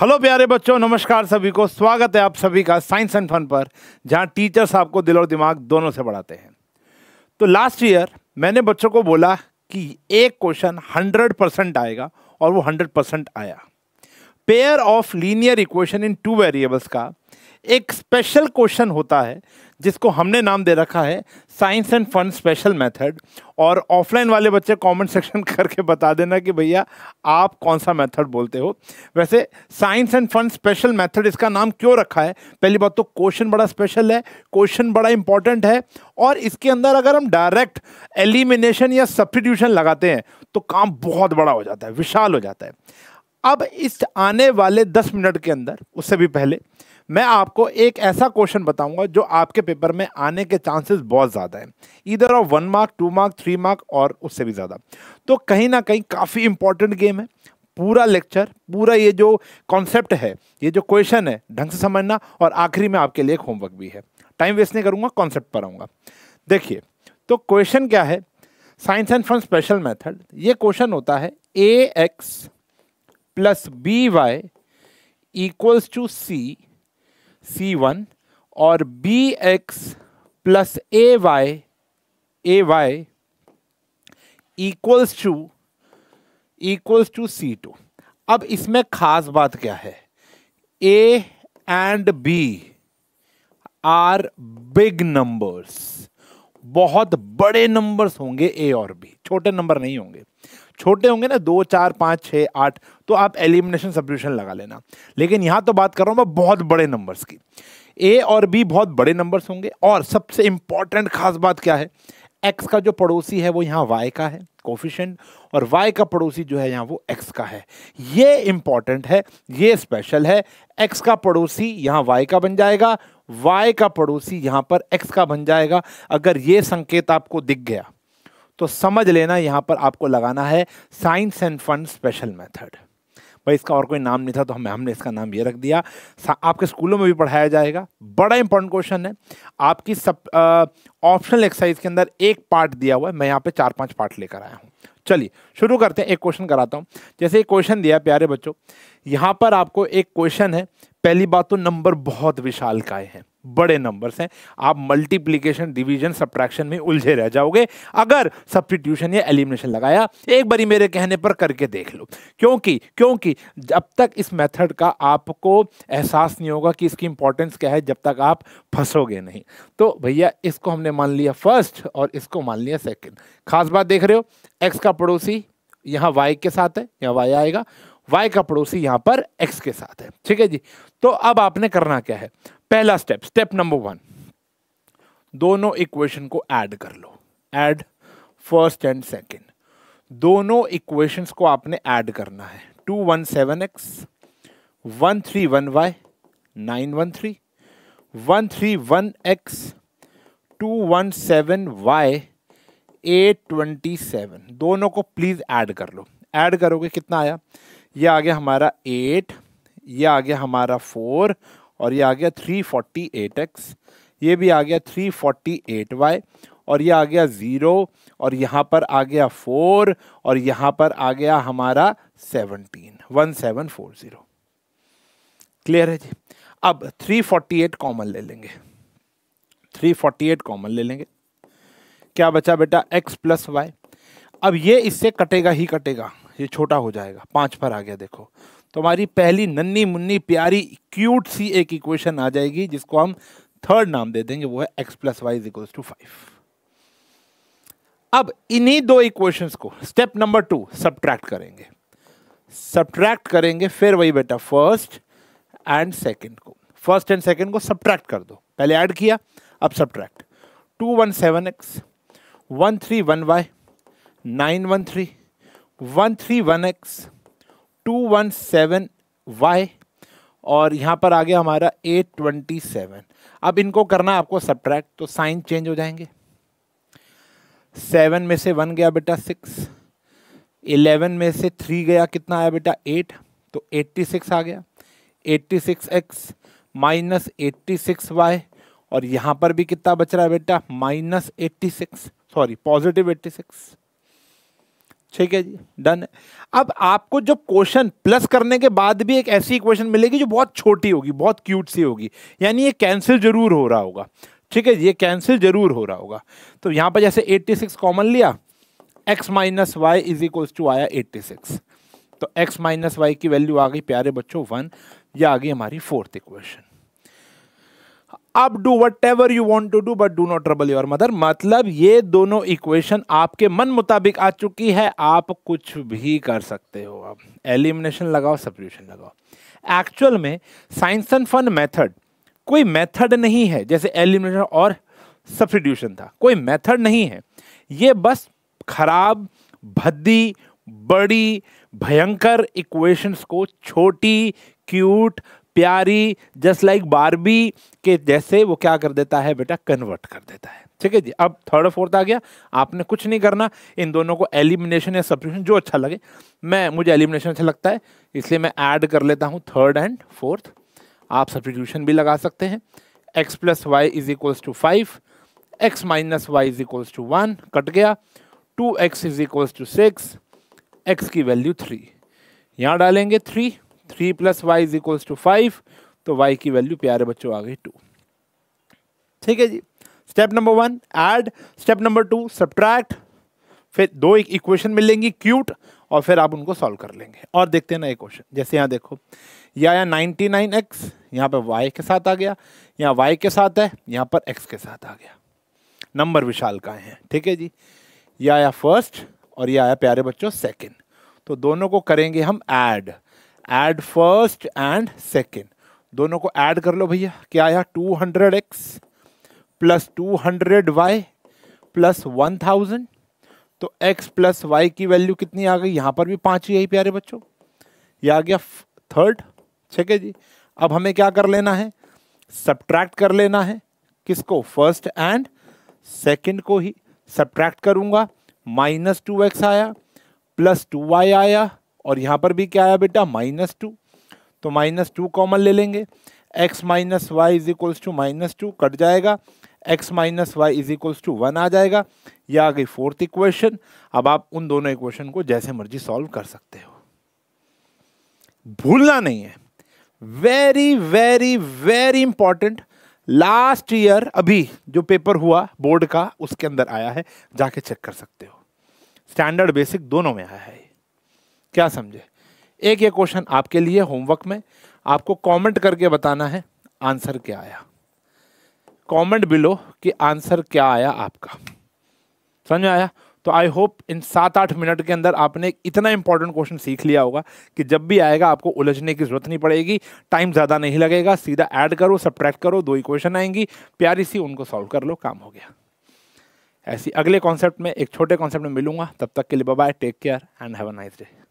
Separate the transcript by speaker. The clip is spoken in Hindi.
Speaker 1: हेलो प्यारे बच्चों नमस्कार सभी को स्वागत है आप सभी का साइंस एंड फन पर जहां टीचर्स आपको दिल और दिमाग दोनों से बढ़ाते हैं तो लास्ट ईयर मैंने बच्चों को बोला कि एक क्वेश्चन हंड्रेड परसेंट आएगा और वो हंड्रेड परसेंट आया pair of linear equation in two variables का एक स्पेशल क्वेश्चन होता है जिसको हमने नाम दे रखा है science and fun special method और ऑफलाइन वाले बच्चे कमेंट सेक्शन करके बता देना कि भैया आप कौन सा मेथड बोलते हो वैसे science and fun special method इसका नाम क्यों रखा है पहली बात तो क्वेश्चन बड़ा स्पेशल है क्वेश्चन बड़ा इंपॉर्टेंट है और इसके अंदर अगर हम डायरेक्ट एलिमिनेशन या सब्सटीट्यूशन लगाते हैं तो काम बहुत बड़ा हो जाता है विशाल हो जाता है अब इस आने वाले दस मिनट के अंदर उससे भी पहले मैं आपको एक ऐसा क्वेश्चन बताऊंगा जो आपके पेपर में आने के चांसेस बहुत ज़्यादा है इधर और one mark two mark three mark और उससे भी ज़्यादा तो कहीं ना कहीं काफ़ी इंपॉर्टेंट गेम है पूरा लेक्चर पूरा ये जो कॉन्सेप्ट है ये जो क्वेश्चन है ढंग से समझना और आखिरी में आपके लिए एक होमवर्क भी है टाइम वेस्ट नहीं करूँगा कॉन्सेप्ट पर आऊँगा देखिए तो क्वेश्चन क्या है science and from special method ये क्वेश्चन होता है A X plus B Y equals to C C one और B X plus A Y A Y equals to equals to C two अब इसमें खास बात क्या है A and B are big numbers बहुत बड़े नंबर्स होंगे ए और बी छोटे नंबर नहीं होंगे छोटे होंगे ना दो चार पाँच छः आठ तो आप एलिमिनेशन सब्ल्यूशन लगा लेना लेकिन यहाँ तो बात कर रहा हूँ मैं बहुत बड़े नंबर्स की ए और बी बहुत बड़े नंबर्स होंगे और सबसे इंपॉर्टेंट खास बात क्या है एक्स का जो पड़ोसी है वो यहाँ वाई का है कोफिशेंट और वाई का पड़ोसी जो है यहाँ वो एक्स का है ये इंपॉर्टेंट है ये स्पेशल है एक्स का पड़ोसी यहाँ वाई का बन जाएगा y का पड़ोसी यहाँ पर x का बन जाएगा अगर ये संकेत आपको दिख गया तो समझ लेना यहाँ पर आपको लगाना है science and fund special method भाई इसका और कोई नाम नहीं था तो हमें हमने इसका नाम ये रख दिया आपके स्कूलों में भी पढ़ाया जाएगा बड़ा इंपॉर्टेंट क्वेश्चन है आपकी सब ऑप्शनल एक्सरसाइज के अंदर एक पार्ट दिया हुआ है मैं यहाँ पे चार पांच पार्ट लेकर आया हूँ चलिए शुरू करते हैं एक क्वेश्चन कराता हूँ जैसे एक क्वेश्चन दिया प्यारे बच्चों यहाँ पर आपको एक क्वेश्चन है पहली बात तो नंबर बहुत विशाल का है बड़े नंबर्स हैं आप मल्टीप्लीकेशन डिवीजन सब्ट्रैक्शन में उलझे रह जाओगे अगर सब्सटीट्यूशन या एलिमिनेशन लगाया एक बारी मेरे कहने पर करके देख लो क्योंकि क्योंकि जब तक इस मेथड का आपको एहसास नहीं होगा कि इसकी इंपॉर्टेंस क्या है जब तक आप फंसोगे नहीं तो भैया इसको हमने मान लिया फर्स्ट और इसको मान लिया सेकंड खास बात देख रहे हो एक्स का पड़ोसी यहाँ वाई के साथ है यहाँ वाई आएगा वाई का पड़ोसी यहाँ पर एक्स के साथ है ठीक है जी तो अब आपने करना क्या है पहला स्टेप स्टेप नंबर वन दोनों इक्वेशन को ऐड कर लो ऐड फर्स्ट एंड सेकंड दोनों इक्वेशंस को आपने ऐड करना है two one seven x one three one y nine one three one three one x two one seven y eight twenty seven दोनों को प्लीज़ ऐड कर लो ऐड करोगे कितना आया ये आ गया हमारा एट ये आ गया हमारा फोर और ये आ गया थ्री फोर्टी एट एक्स ये भी आ गया थ्री फोर्टी एट वाई और ये आ गया ज़ीरो और यहाँ पर आ गया फोर और यहाँ पर आ गया हमारा seventeen one seven four zero clear है जी अब थ्री फोर्टी एट कॉमन ले लेंगे थ्री फोर्टी एट कॉमन ले लेंगे क्या बचा बेटा एक्स प्लस वाई अब ये इससे कटेगा ही कटेगा ये छोटा हो जाएगा पाँच पर आ गया देखो तो हमारी पहली नन्नी मुन्नी प्यारी क्यूट सी एक इक्वेशन आ जाएगी जिसको हम थर्ड नाम दे देंगे वो है x plus y equals to five अब इन्हीं दो इक्वेशंस को स्टेप नंबर टू सब्ट्रैक्ट करेंगे सब्ट्रैक्ट करेंगे फिर वही बेटा फर्स्ट एंड सेकंड को फर्स्ट एंड सेकंड को सब्ट्रैक्ट कर दो पहले ऐड किया अब subtract two one seven x one three one y nine one three one three one x two one seven y और यहाँ पर आ गया हमारा एट ट्वेंटी सेवन अब इनको करना आपको सब्ट्रैक्ट तो साइन चेंज हो जाएंगे सेवन में से वन गया बेटा सिक्स इलेवन में से थ्री गया कितना आया बेटा एट तो एट्टी सिक्स आ गया eighty six x minus eighty six y और यहाँ पर भी कितना बच रहा है बेटा minus eighty six sorry positive eighty six ठीक है जी डन है अब आपको जो क्वेश्चन प्लस करने के बाद भी एक ऐसी इक्वेशन मिलेगी जो बहुत छोटी होगी बहुत क्यूट सी होगी यानी ये कैंसिल जरूर हो रहा होगा ठीक है ये कैंसिल जरूर हो रहा होगा तो यहाँ पर जैसे 86 कॉमन लिया x minus y is equals to आया 86 तो x माइनस वाई की वैल्यू आ गई प्यारे बच्चों वन या आ गई हमारी फोर्थ इक्वेशन अब do whatever you want to do but do not trouble your mother मतलब ये दोनों इक्वेशन आपके मन मुताबिक आ चुकी है आप कुछ भी कर सकते हो अब एलिमिनेशन लगाओ सब्यूशन लगाओ एक्चुअल में साइंस एंड फन मेथड कोई मेथड नहीं है जैसे एलिमिनेशन और सब्सिट्यूशन था कोई मेथड नहीं है ये बस खराब भद्दी बड़ी भयंकर इक्वेशंस को छोटी क्यूट प्यारी जस्ट लाइक बारबी के जैसे वो क्या कर देता है बेटा कन्वर्ट कर देता है ठीक है जी अब थर्ड और फोर्थ आ गया आपने कुछ नहीं करना इन दोनों को एलिमिनेशन या सब्सक्रिप्शन जो अच्छा लगे मैं मुझे एलिमिनेशन अच्छा लगता है इसलिए मैं ऐड कर लेता हूँ थर्ड एंड फोर्थ आप सब्सिट्यूशन भी लगा सकते हैं x plus y is equals to five x minus y is equals to one cut गया two x is equals to six x की वैल्यू थ्री यहाँ डालेंगे three three plus y is equals to five तो वाई की वैल्यू प्यारे बच्चों आ गई टू ठीक है जी step number one add step number two subtract फिर दो एक इक्वेशन मिलेंगी क्यूट और फिर आप उनको सॉल्व कर लेंगे और देखते हैं ना एक क्वेश्चन जैसे यहाँ देखो यह आया नाइन्टी नाइन एक्स यहाँ पर वाई के साथ आ गया यहाँ वाई के साथ है यहाँ पर एक्स के साथ आ गया नंबर विशाल का हैं ठीक है जी या आया फर्स्ट और यह आया प्यारे बच्चों सेकंड तो दोनों को करेंगे हम add add first and second दोनों को ऐड कर लो भैया क्या आया two hundred x plus two hundred y plus one thousand तो एक्स प्लस वाई की वैल्यू कितनी आ गई यहाँ पर भी पाँच ही आई प्यारे बच्चों ये आ गया थर्ड ठीक है जी अब हमें क्या कर लेना है सब्ट्रैक्ट कर लेना है किसको फर्स्ट एंड सेकेंड को ही सब्ट्रैक्ट करूँगा माइनस टू एक्स आया प्लस टू वाई आया और यहाँ पर भी क्या आया बेटा माइनस टू तो माइनस टू कॉमन ले लेंगे x minus y is equals to minus two cut जाएगा x minus y is equals to one आ जाएगा यह आ गई फोर्थ इक्वेशन अब आप उन दोनों इक्वेशन को जैसे मर्जी सॉल्व कर सकते हो भूलना नहीं है very very very important last year अभी जो पेपर हुआ बोर्ड का उसके अंदर आया है जाके चेक कर सकते हो स्टैंडर्ड बेसिक दोनों में आया है क्या समझे एक ये क्वेश्चन आपके लिए होमवर्क में आपको कमेंट करके बताना है आंसर क्या आया कमेंट बिलो कि आंसर क्या आया आपका समझ में आया तो आई होप इन सात आठ मिनट के अंदर आपने इतना इंपॉर्टेंट क्वेश्चन सीख लिया होगा कि जब भी आएगा आपको उलझने की जरूरत नहीं पड़ेगी टाइम ज़्यादा नहीं लगेगा सीधा ऐड करो सब्ट्रैक्ट करो दो इक्वेशन आएंगी प्यारी सी उनको सॉल्व कर लो काम हो गया ऐसी अगले कॉन्सेप्ट में एक छोटे कॉन्सेप्ट में मिलूंगा तब तक के लिए bye take care and have a nice day